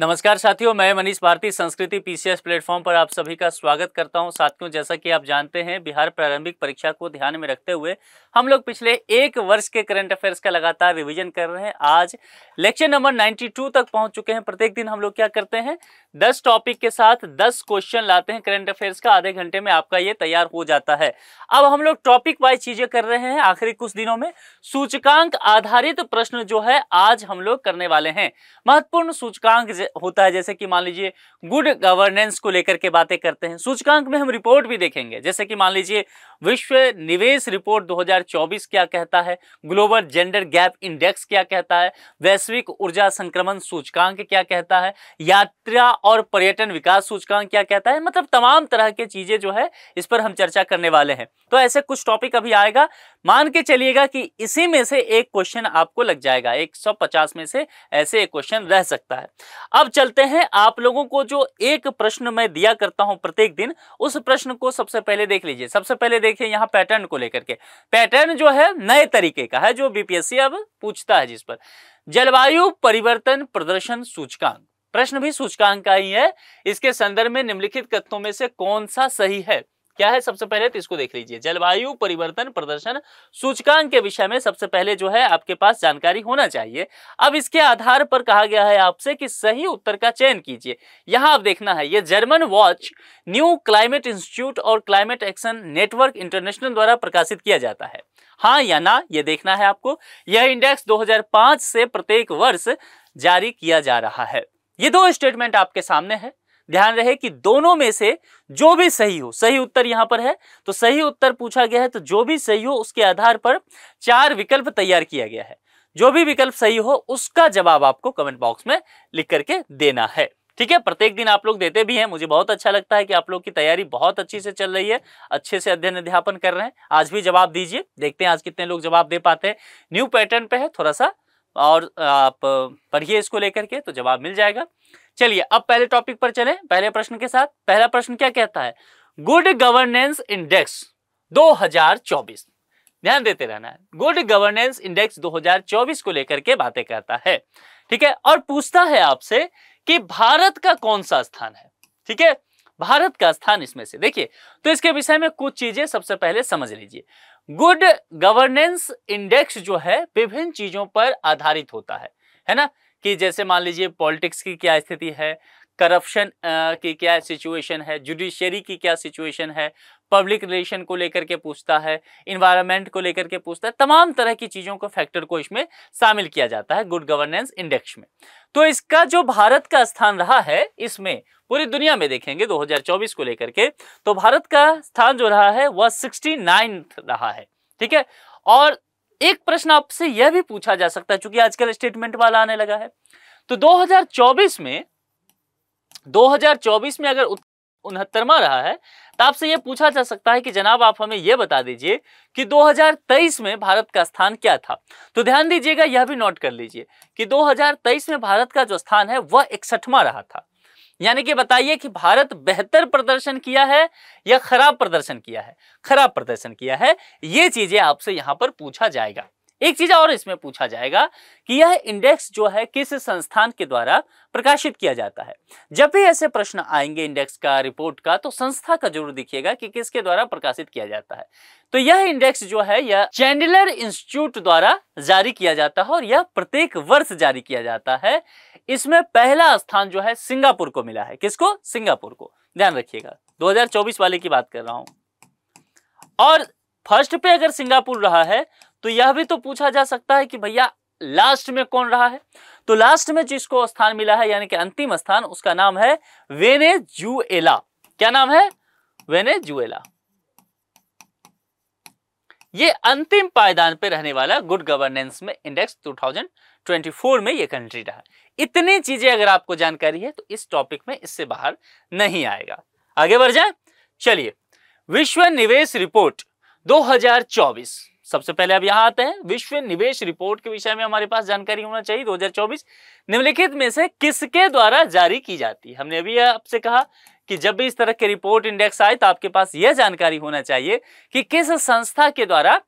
नमस्कार साथियों मैं मनीष भारती संस्कृति पीसीएस प्लेटफॉर्म पर आप सभी का स्वागत करता हूं साथियों जैसा कि आप जानते हैं बिहार प्रारंभिक परीक्षा को ध्यान में रखते हुए हम लोग पिछले एक वर्ष के करंट अफेयर्स का लगातार रिवीजन कर रहे हैं आज लेक्चर नंबर 92 तक पहुंच चुके हैं प्रत्येक दिन हम लोग क्या करते हैं दस टॉपिक के साथ दस क्वेश्चन लाते हैं करंट अफेयर्स का आधे घंटे में आपका ये तैयार हो जाता है अब हम लोग टॉपिक वाइज चीजें कर रहे हैं आखिरी कुछ दिनों में सूचकांक आधारित प्रश्न जो है आज हम लोग करने वाले हैं महत्वपूर्ण सूचकांक होता है जैसे कि मान लीजिए गुड गवर्नेंस को लेकर के बातें करते हैं सूचकांक में हम रिपोर्ट भी देखेंगे जैसे कि मान लीजिए विश्व निवेश रिपोर्ट दो क्या कहता है ग्लोबल जेंडर गैप इंडेक्स क्या कहता है वैश्विक ऊर्जा संक्रमण सूचकांक क्या कहता है यात्रा और पर्यटन विकास सूचकांक क्या कहता है मतलब तमाम तरह के चीजें जो है इस पर हम चर्चा करने वाले हैं तो ऐसे कुछ टॉपिक अभी आएगा मान के चलिएगा कि इसी में से एक क्वेश्चन आपको लग जाएगा 150 में से ऐसे एक क्वेश्चन रह सकता है अब चलते हैं आप लोगों को जो एक प्रश्न मैं दिया करता हूं प्रत्येक दिन उस प्रश्न को सबसे पहले देख लीजिए सबसे पहले देखिए यहाँ पैटर्न को लेकर के पैटर्न जो है नए तरीके का है जो बीपीएससी अब पूछता है जिस पर जलवायु परिवर्तन प्रदर्शन सूचकांक प्रश्न भी सूचकांक का ही है इसके संदर्भ में निम्नलिखित तत्वों में से कौन सा सही है क्या है सबसे पहले तो इसको देख लीजिए जलवायु परिवर्तन प्रदर्शन सूचकांक के विषय में सबसे पहले जो है आपके पास जानकारी होना चाहिए अब इसके आधार पर कहा गया है आपसे कि सही उत्तर का चयन कीजिए यहां आप देखना है ये German Watch New Climate Institute और क्लाइमेट एक्शन नेटवर्क इंटरनेशनल द्वारा प्रकाशित किया जाता है हाँ या ना ये देखना है आपको यह इंडेक्स दो से प्रत्येक वर्ष जारी किया जा रहा है ये दो स्टेटमेंट आपके सामने है ध्यान रहे कि दोनों में से जो भी सही हो सही उत्तर यहां पर है तो सही उत्तर पूछा गया है तो जो भी सही हो उसके आधार पर चार विकल्प तैयार किया गया है जो भी विकल्प सही हो उसका जवाब आपको कमेंट बॉक्स में लिख करके देना है ठीक है प्रत्येक दिन आप लोग देते भी हैं मुझे बहुत अच्छा लगता है कि आप लोग की तैयारी बहुत अच्छी से चल रही है अच्छे से अध्ययन अध्यापन कर रहे हैं आज भी जवाब दीजिए देखते हैं आज कितने लोग जवाब दे पाते हैं न्यू पैटर्न पे है थोड़ा सा और आप पढ़िए इसको लेकर के तो जवाब मिल जाएगा चलिए अब पहले टॉपिक पर चलें पहले प्रश्न के साथ पहला प्रश्न क्या कहता है गुड गवर्नेंस इंडेक्स 2024 ध्यान देते रहना है गुड गवर्नेंस इंडेक्स 2024 को लेकर के बातें करता है ठीक है और पूछता है आपसे कि भारत का कौन सा स्थान है ठीक है भारत का स्थान इसमें से देखिए तो इसके विषय में कुछ चीजें सबसे पहले समझ लीजिए गुड गवर्नेंस इंडेक्स जो है विभिन्न चीजों पर आधारित होता है है ना कि जैसे मान लीजिए पॉलिटिक्स की क्या स्थिति है करप्शन की क्या सिचुएशन है जुडिशियरी की क्या सिचुएशन है पब्लिक रिलेशन को लेकर के पूछता है इन्वायरमेंट को लेकर के पूछता है तमाम तरह की चीज़ों को फैक्टर को इसमें शामिल किया जाता है गुड गवर्नेंस इंडेक्स में तो इसका जो भारत का स्थान रहा है इसमें पूरी दुनिया में देखेंगे 2024 को लेकर के तो भारत का स्थान जो रहा है वह सिक्सटी रहा है ठीक है और एक प्रश्न आपसे यह भी पूछा जा सकता है चूंकि आजकल स्टेटमेंट वाला आने लगा है तो दो में 2024 में अगर उनहत्तरवा रहा है तो आपसे यह पूछा जा सकता है कि जनाब आप हमें यह बता दीजिए कि 2023 में भारत का स्थान क्या था तो ध्यान दीजिएगा यह भी नोट कर लीजिए कि 2023 में भारत का जो स्थान है वह इकसठवा रहा था यानी कि बताइए कि भारत बेहतर प्रदर्शन किया है या खराब प्रदर्शन किया है खराब प्रदर्शन किया है ये चीजें आपसे यहां पर पूछा जाएगा एक चीज और इसमें पूछा जाएगा कि यह इंडेक्स जो है किस संस्थान के द्वारा प्रकाशित किया जाता है जब भी ऐसे प्रश्न आएंगे इंडेक्स का रिपोर्ट का तो संस्था का जरूर दिखिएगा कि किसके द्वारा प्रकाशित किया जाता है तो यह इंडेक्स जो है यह चैंडलर इंस्टीट्यूट द्वारा जारी किया जाता है और यह प्रत्येक वर्ष जारी किया जाता है इसमें पहला स्थान जो है सिंगापुर को मिला है किसको सिंगापुर को ध्यान रखिएगा दो वाले की बात कर रहा हूं और फर्स्ट पे अगर सिंगापुर रहा है तो यह भी तो पूछा जा सकता है कि भैया लास्ट में कौन रहा है तो लास्ट में जिसको स्थान मिला है यानी कि अंतिम स्थान उसका नाम है वेनेजुएला क्या नाम है वेनेजुएला ये अंतिम पायदान पे रहने वाला गुड गवर्नेंस में इंडेक्स 2024 में ये कंट्री रहा इतनी चीजें अगर आपको जानकारी है तो इस टॉपिक में इससे बाहर नहीं आएगा आगे बढ़ जाए चलिए विश्व निवेश रिपोर्ट 2024 सबसे पहले अब यहाँ आते हैं विश्व निवेश रिपोर्ट के विषय में हमारे पास जानकारी होना चाहिए 2024 निम्नलिखित में से किसके द्वारा जारी की जाती है हमने अभी आपसे कहा कि जब भी इस तरह के रिपोर्ट इंडेक्स आए तो आपके पास यह जानकारी होना चाहिए कि किस संस्था के द्वारा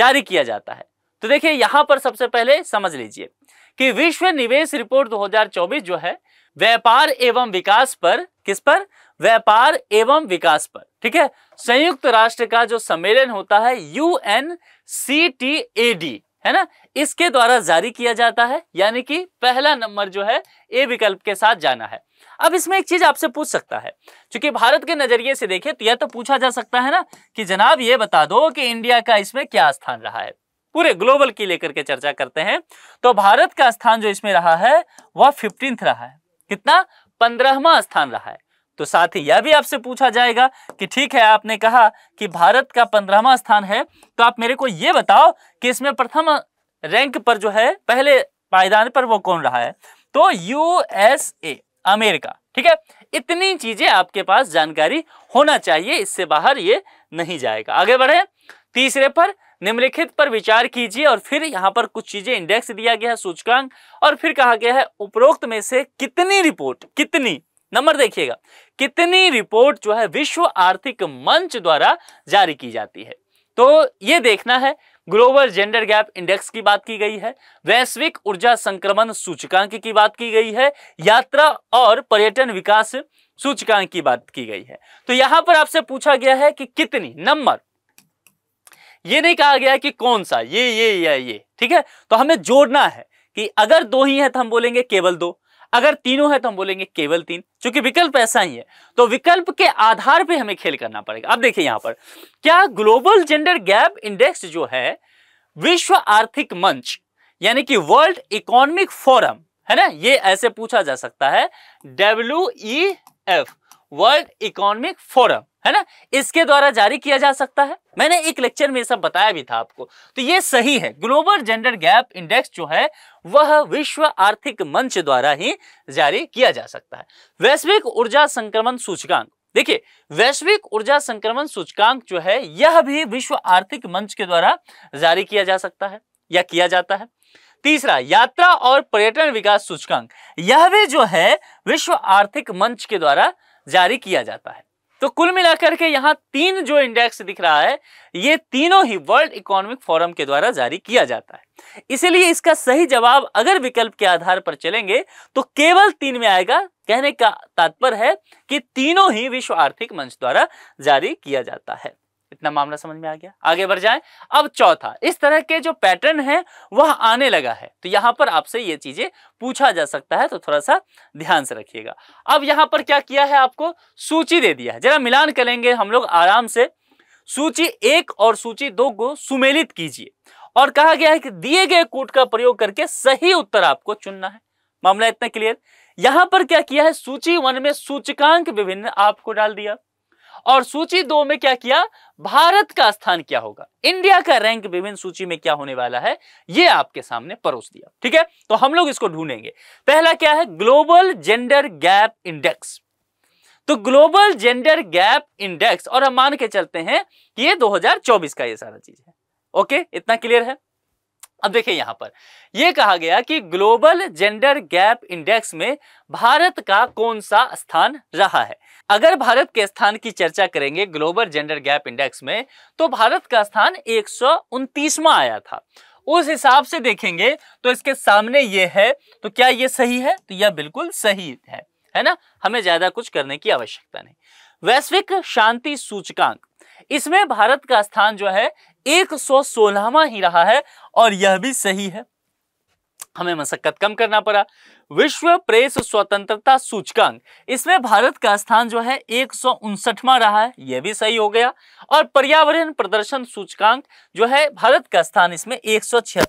जारी किया जाता है तो देखिए यहां पर सबसे पहले समझ लीजिए कि विश्व निवेश रिपोर्ट 2024 जो है व्यापार एवं विकास पर किस पर व्यापार एवं विकास पर ठीक है संयुक्त राष्ट्र का जो सम्मेलन होता है U N C T A D है ना इसके द्वारा जारी किया जाता है यानी कि पहला नंबर जो है ए विकल्प के साथ जाना है अब इसमें एक चीज आपसे पूछ सकता है क्योंकि भारत के नजरिए से देखें तो यह तो पूछा जा सकता है ना कि जनाब यह बता दो कि इंडिया का इसमें क्या स्थान रहा है पूरे ग्लोबल की लेकर के चर्चा करते हैं तो भारत का स्थान जो इसमें रहा है वह फिफ्टींथ रहा है कितना पंद्रहवा स्थान रहा है तो साथ ही यह भी आपसे पूछा जाएगा कि ठीक है आपने कहा कि भारत का पंद्रहवा स्थान है तो आप मेरे को यह बताओ कि इसमें प्रथम रैंक पर जो है पहले पायदान पर वो कौन रहा है तो यूएसए अमेरिका ठीक है इतनी चीजें आपके पास जानकारी होना चाहिए इससे बाहर ये नहीं जाएगा आगे बढ़े तीसरे पर निम्नलिखित पर विचार कीजिए और फिर यहाँ पर कुछ चीजें इंडेक्स दिया गया है सूचकांक और फिर कहा गया है उपरोक्त में से कितनी रिपोर्ट कितनी नंबर देखिएगा कितनी रिपोर्ट जो है विश्व आर्थिक मंच द्वारा जारी की जाती है तो ये देखना है ग्लोबल जेंडर गैप इंडेक्स की बात की गई है वैश्विक ऊर्जा संक्रमण सूचकांक की बात की गई है यात्रा और पर्यटन विकास सूचकांक की बात की गई है तो यहां पर आपसे पूछा गया है कि कितनी नंबर ये नहीं कहा गया कि कौन सा ये ये या ये ठीक है तो हमें जोड़ना है कि अगर दो ही है तो हम बोलेंगे केवल दो अगर तीनों है तो हम बोलेंगे केवल तीन चूंकि विकल्प ऐसा ही है तो विकल्प के आधार पे हमें खेल करना पड़ेगा अब देखिए यहां पर क्या ग्लोबल जेंडर गैप इंडेक्स जो है विश्व आर्थिक मंच यानी कि वर्ल्ड इकोनॉमिक फोरम है ना ये ऐसे पूछा जा सकता है W E F World Economic Forum है ना इसके द्वारा जारी किया जा सकता है मैंने एक लेक्चर में सब बताया भी था आपको तो ये सही है ग्लोबल जेंडर गैप इंडेक्स जो है वह विश्व आर्थिक मंच द्वारा ही जारी किया जा सकता है वैश्विक ऊर्जा संक्रमण सूचकांक देखिए वैश्विक ऊर्जा संक्रमण सूचकांक जो है यह भी विश्व आर्थिक मंच के द्वारा जारी किया जा सकता है या किया जाता है तीसरा यात्रा और पर्यटन विकास सूचकांक यह भी जो है विश्व आर्थिक मंच के द्वारा जारी किया जाता है तो कुल मिलाकर के यहाँ तीन जो इंडेक्स दिख रहा है ये तीनों ही वर्ल्ड इकोनॉमिक फोरम के द्वारा जारी किया जाता है इसीलिए इसका सही जवाब अगर विकल्प के आधार पर चलेंगे तो केवल तीन में आएगा कहने का तात्पर्य है कि तीनों ही विश्व आर्थिक मंच द्वारा जारी किया जाता है इतना मामला समझ में आ गया आगे बढ़ जाए अब चौथा इस तरह के जो पैटर्न है वह आने लगा है तो यहाँ पर आपसे ये चीजें पूछा जा सकता है तो थोड़ा सा ध्यान से रखिएगा अब यहाँ पर क्या किया है आपको सूची दे दिया है जरा मिलान करेंगे हम लोग आराम से सूची एक और सूची दो को सुमेलित कीजिए और कहा गया है कि दिए गए कोट का प्रयोग करके सही उत्तर आपको चुनना है मामला इतना क्लियर यहां पर क्या किया है सूची वन में सूचकांक विभिन्न आपको डाल दिया और सूची दो में क्या किया भारत का स्थान क्या होगा इंडिया का रैंक विभिन्न सूची में क्या होने वाला है यह आपके सामने परोस दिया ठीक है तो हम लोग इसको ढूंढेंगे पहला क्या है ग्लोबल जेंडर गैप इंडेक्स तो ग्लोबल जेंडर गैप इंडेक्स और हम मान के चलते हैं कि ये 2024 का ये सारा चीज है ओके इतना क्लियर है अब देखिए यहां पर यह कहा गया कि ग्लोबल जेंडर गैप इंडेक्स में भारत का कौन सा स्थान रहा है अगर भारत के स्थान की चर्चा करेंगे ग्लोबल जेंडर गैप इंडेक्स में तो भारत का स्थान एक आया था उस हिसाब से देखेंगे तो इसके सामने यह है तो क्या यह सही है तो यह बिल्कुल सही है है ना हमें ज्यादा कुछ करने की आवश्यकता नहीं वैश्विक शांति सूचकांक इसमें भारत का स्थान जो है एक सौ सोलहवा ही रहा है और यह भी सही है हमें मशक्कत कम करना पड़ा विश्व प्रेस स्वतंत्रता सूचकांक इसमें भारत का स्थान जो है एक रहा है यह भी सही हो गया और पर्यावरण प्रदर्शन सूचकांक जो है भारत का स्थान इसमें एक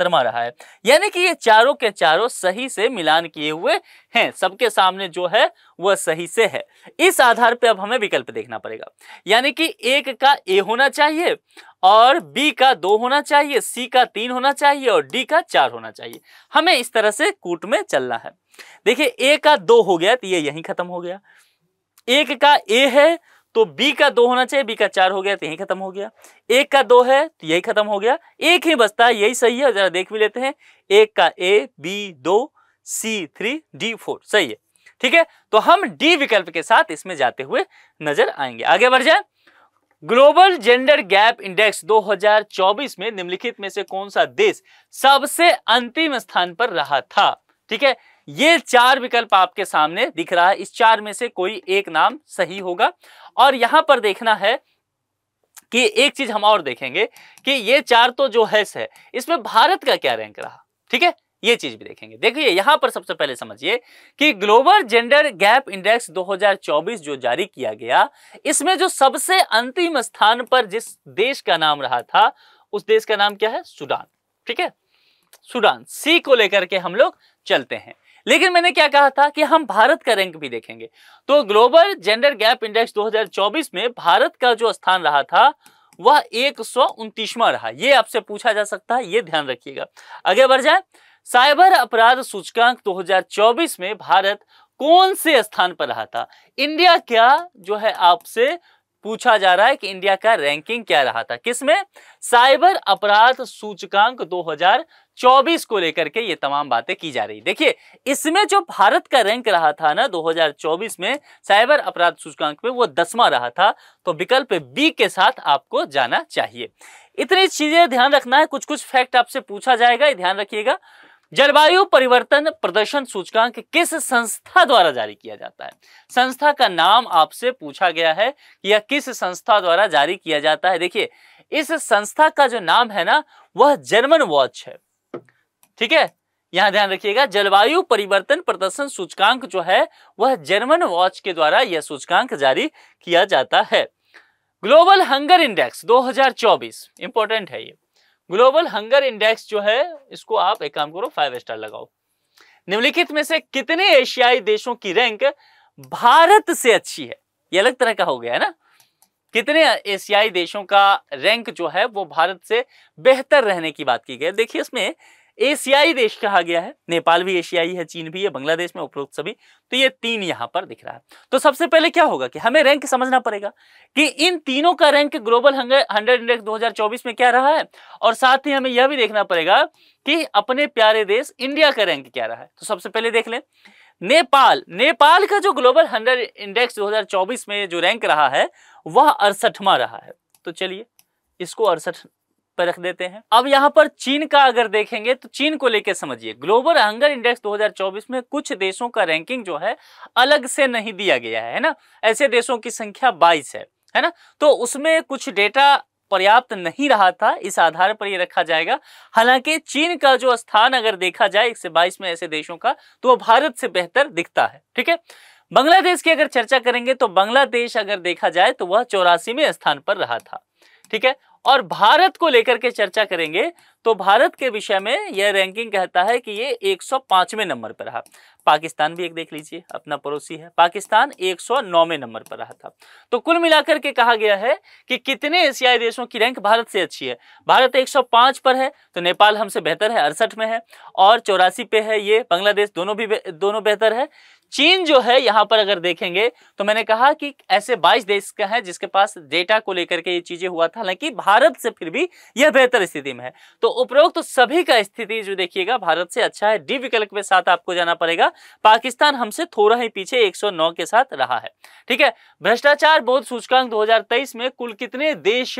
रहा है यानी कि ये चारों के चारों सही से मिलान किए हुए हैं सबके सामने जो है वह सही से है इस आधार पर अब हमें विकल्प देखना पड़ेगा यानी कि एक का ए होना चाहिए और बी का दो होना चाहिए सी का तीन होना चाहिए और डी का चार होना चाहिए हमें इस तरह से कूट में चलना है देखिए ए का दो हो गया तो ये यहीं खत्म हो गया एक का ए है तो बी का दो होना चाहिए बी का चार हो गया तो यही खत्म हो गया एक का दो है तो यही खत्म हो गया एक ही बचता है यही सही है जरा देख भी लेते हैं एक का ए बी दो सी थ्री डी फोर सही है ठीक है तो हम डी विकल्प के साथ इसमें जाते हुए नजर आएंगे आगे बढ़ जाए ग्लोबल जेंडर गैप इंडेक्स 2024 में निम्नलिखित में से कौन सा देश सबसे अंतिम स्थान पर रहा था ठीक है ये चार विकल्प आपके सामने दिख रहा है इस चार में से कोई एक नाम सही होगा और यहां पर देखना है कि एक चीज हम और देखेंगे कि ये चार तो जो है से इसमें भारत का क्या रैंक रहा ठीक है ये चीज भी देखेंगे देखिए यहां पर सबसे पहले समझिए कि ग्लोबल जेंडर गैप इंडेक्स 2024 जो जारी किया गया इसमें जो सबसे अंतिम स्थान पर जिस देश का नाम रहा था उस देश का नाम क्या है सुडान ठीक है सुडान सी को लेकर के हम लोग चलते हैं लेकिन मैंने क्या कहा था कि हम भारत का रैंक भी देखेंगे तो ग्लोबल जेंडर गैप इंडेक्स 2024 में भारत का जो स्थान रहा था वह एक रहा यह आपसे पूछा जा सकता है ये ध्यान रखिएगा आगे बढ़ जाए साइबर अपराध सूचकांक 2024 में भारत कौन से स्थान पर रहा था इंडिया क्या जो है आपसे पूछा जा रहा है कि इंडिया का रैंकिंग क्या रहा था किसमें साइबर अपराध सूचकांक 2024 को लेकर के ये तमाम बातें की जा रही देखिए इसमें जो भारत का रैंक रहा था ना 2024 में साइबर अपराध सूचकांक में वो दसवां रहा था तो विकल्प बी के साथ आपको जाना चाहिए इतनी चीजें ध्यान रखना है कुछ कुछ फैक्ट आपसे पूछा जाएगा ध्यान रखिएगा जलवायु परिवर्तन प्रदर्शन सूचकांक किस संस्था द्वारा जारी किया जाता है संस्था का नाम आपसे पूछा गया है या किस संस्था द्वारा जारी किया जाता है देखिए इस संस्था का जो नाम है ना वह जर्मन वॉच है ठीक है यहां ध्यान रखिएगा जलवायु परिवर्तन प्रदर्शन सूचकांक जो है वह जर्मन वॉच के द्वारा यह सूचकांक जारी किया जाता है ग्लोबल हंगर इंडेक्स 2024 इंपॉर्टेंट है ये ग्लोबल हंगर इंडेक्स जो है इसको आप एक काम करो फाइव स्टार लगाओ निम्नलिखित में से कितने एशियाई देशों की रैंक भारत से अच्छी है ये अलग तरह का हो गया है ना कितने एशियाई देशों का रैंक जो है वो भारत से बेहतर रहने की बात की गई देखिए इसमें एशियाई देश कहा गया है नेपाल भी एशियाई है चीन भी है बांग्लादेश में उपरोक्त सभी तो ये तीन यहां पर दिख रहा है तो सबसे पहले क्या होगा कि हमें रैंक समझना पड़ेगा कि इन तीनों का रैंक ग्लोबल हंड्रेड इंडेक्स 2024 में क्या रहा है और साथ ही हमें यह भी देखना पड़ेगा कि अपने प्यारे देश इंडिया का रैंक क्या रहा है तो सबसे पहले देख लें नेपाल नेपाल का जो ग्लोबल हंड्रेड इंडेक्स दो में जो रैंक रहा है वह अड़सठवा रहा है तो चलिए इसको अड़सठ पर रख देते हैं अब यहाँ पर चीन का अगर देखेंगे तो चीन को लेकर समझिए ग्लोबल हंगर इंडेक्स 2024 में कुछ देशों का रैंकिंग जो है अलग से नहीं दिया गया है ना ऐसे देशों की संख्या बाईस है है ना तो उसमें कुछ डेटा पर्याप्त नहीं रहा था इस आधार पर यह रखा जाएगा हालांकि चीन का जो स्थान अगर देखा जाए एक से बाईस में ऐसे देशों का तो वो भारत से बेहतर दिखता है ठीक है बांग्लादेश की अगर चर्चा करेंगे तो बांग्लादेश अगर देखा जाए तो वह चौरासीवें स्थान पर रहा था ठीक है और भारत को लेकर के चर्चा करेंगे तो भारत के विषय में यह रैंकिंग कहता है कि ये 105वें नंबर पर रहा पाकिस्तान भी एक देख लीजिए अपना पड़ोसी है पाकिस्तान 109वें नंबर पर रहा था तो कुल मिलाकर के कहा गया है कि कितने एशियाई देशों की रैंक भारत से अच्छी है भारत 105 पर है तो नेपाल हमसे बेहतर है अड़सठ में है और चौरासी पे है ये बांग्लादेश दोनों भी दोनों बेहतर है चीन जो है यहाँ पर अगर देखेंगे तो मैंने कहा कि ऐसे 22 देश का है जिसके पास डेटा को लेकर के ये चीजें हुआ था हालांकि भारत से फिर भी यह बेहतर स्थिति में है तो उपरोक्त तो सभी का स्थिति जो देखिएगा भारत से अच्छा है डी विकल्प के साथ आपको जाना पड़ेगा पाकिस्तान हमसे थोड़ा ही पीछे 109 के साथ रहा है ठीक है भ्रष्टाचार बोध सूचकांक दो में कुल कितने देश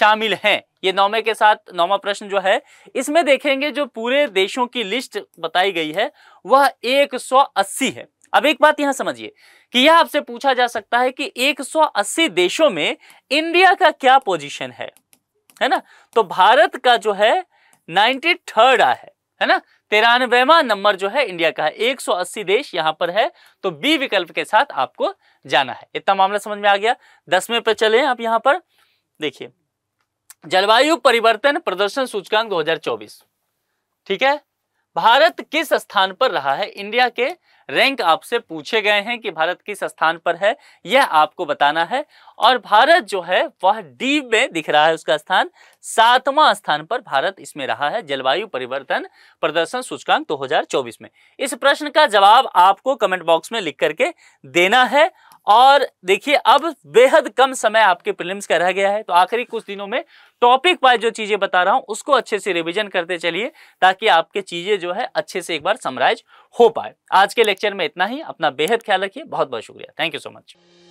शामिल हैं ये नौमे के साथ नौवा प्रश्न जो है इसमें देखेंगे जो पूरे देशों की लिस्ट बताई गई है वह 180 है अब एक बात यहां समझिए कि यह आपसे पूछा जा सकता है कि 180 देशों में इंडिया का क्या पोजीशन है है ना तो भारत का जो है नाइन्टी थर्ड आ है है ना तिरानवेवा नंबर जो है इंडिया का है 180 देश यहां पर है तो बी विकल्प के साथ आपको जाना है इतना मामला समझ में आ गया दसवें पर चले आप यहां पर देखिए जलवायु परिवर्तन प्रदर्शन सूचकांक 2024 ठीक है भारत किस स्थान पर रहा है इंडिया के रैंक आपसे पूछे गए हैं कि भारत किस स्थान पर है यह आपको बताना है और भारत जो है वह डी में दिख रहा है उसका स्थान सातवां स्थान पर भारत इसमें रहा है जलवायु परिवर्तन प्रदर्शन सूचकांक 2024 में इस प्रश्न का जवाब आपको कमेंट बॉक्स में लिख करके देना है और देखिए अब बेहद कम समय आपके प्रीलिम्स का रह गया है तो आखिरी कुछ दिनों में टॉपिक वाइज जो चीज़ें बता रहा हूं उसको अच्छे से रिवीजन करते चलिए ताकि आपके चीज़ें जो है अच्छे से एक बार समराइज हो पाए आज के लेक्चर में इतना ही अपना बेहद ख्याल रखिए बहुत बहुत शुक्रिया थैंक यू सो मच